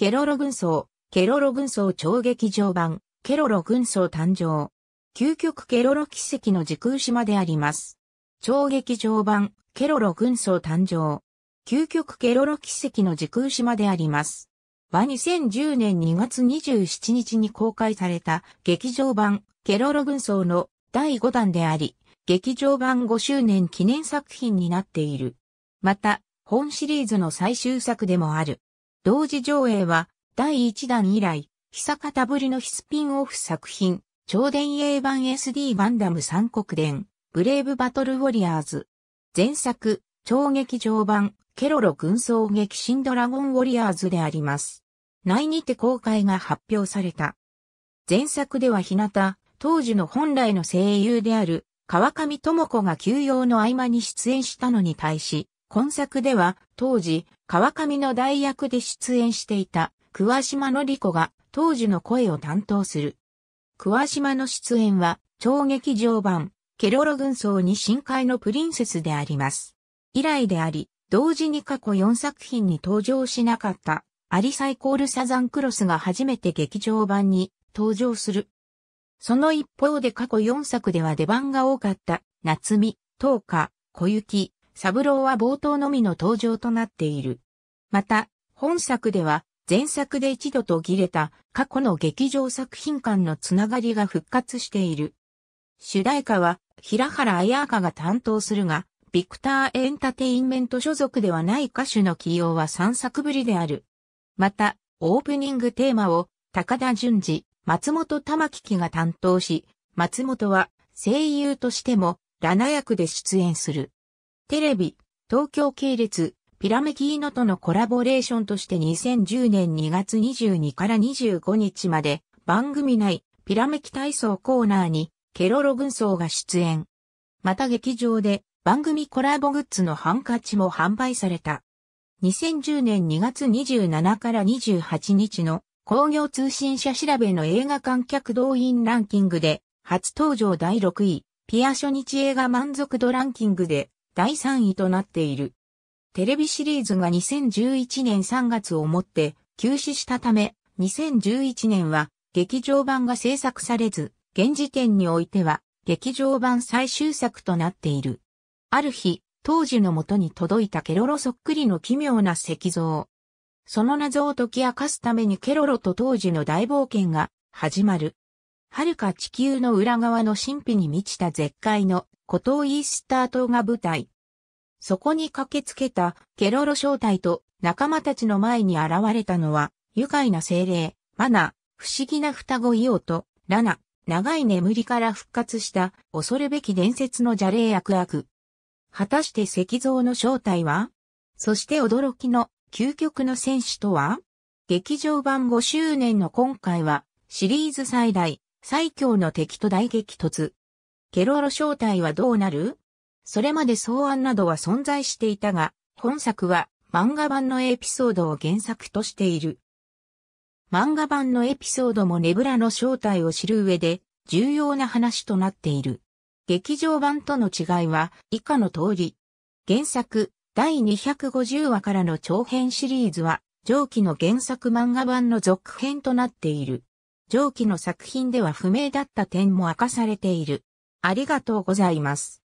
ケロロ軍曹、ケロロ軍曹超劇場版、ケロロ軍曹誕生。究極ケロロ奇跡の時空島であります。超劇場版、ケロロ軍曹誕生。究極ケロロ奇跡の時空島であります。は2010年2月27日に公開された劇場版、ケロロ軍曹の第5弾であり、劇場版5周年記念作品になっている。また、本シリーズの最終作でもある。同時上映は、第1弾以来、久方ぶりのヒスピンオフ作品、超電影版 SD ガンダム三国伝、ブレイブバトルウォリアーズ。前作、超劇場版、ケロロ軍曹劇新ドラゴンウォリアーズであります。内にて公開が発表された。前作では日向、当時の本来の声優である川上智子が休養の合間に出演したのに対し、今作では当時川上の代役で出演していた桑島の子が当時の声を担当する。桑島の出演は、超劇場版、ケロロ軍曹に深海のプリンセスであります。以来であり、同時に過去4作品に登場しなかった、アリサイコールサザンクロスが初めて劇場版に登場する。その一方で過去4作では出番が多かった、夏美、東花、小雪、三郎は冒頭のみの登場となっている。また、本作では、前作で一度途切れた過去の劇場作品間のつながりが復活している。主題歌は平原綾香が担当するが、ビクターエンタテインメント所属ではない歌手の起用は3作ぶりである。また、オープニングテーマを高田淳二、松本玉樹が担当し、松本は声優としてもラナ役で出演する。テレビ、東京系列、ピラメキーノとのコラボレーションとして2010年2月22から25日まで番組内ピラメキ体操コーナーにケロロ軍曹が出演。また劇場で番組コラボグッズのハンカチも販売された。2010年2月27から28日の工業通信社調べの映画観客動員ランキングで初登場第6位、ピア初日映画満足度ランキングで第3位となっている。テレビシリーズが2011年3月をもって休止したため、2011年は劇場版が制作されず、現時点においては劇場版最終作となっている。ある日、当時の元に届いたケロロそっくりの奇妙な石像。その謎を解き明かすためにケロロと当時の大冒険が始まる。遥か地球の裏側の神秘に満ちた絶海の孤島イースター島が舞台。そこに駆けつけたケロロ正体と仲間たちの前に現れたのは、愉快な精霊、マナ、不思議な双子イオと、ラナ、長い眠りから復活した恐るべき伝説の邪霊悪悪。果たして石像の正体はそして驚きの究極の戦士とは劇場版5周年の今回はシリーズ最大最強の敵と大激突。ケロロ正体はどうなるそれまで草案などは存在していたが、本作は漫画版のエピソードを原作としている。漫画版のエピソードもネブラの正体を知る上で重要な話となっている。劇場版との違いは以下の通り。原作第250話からの長編シリーズは上記の原作漫画版の続編となっている。上記の作品では不明だった点も明かされている。ありがとうございます。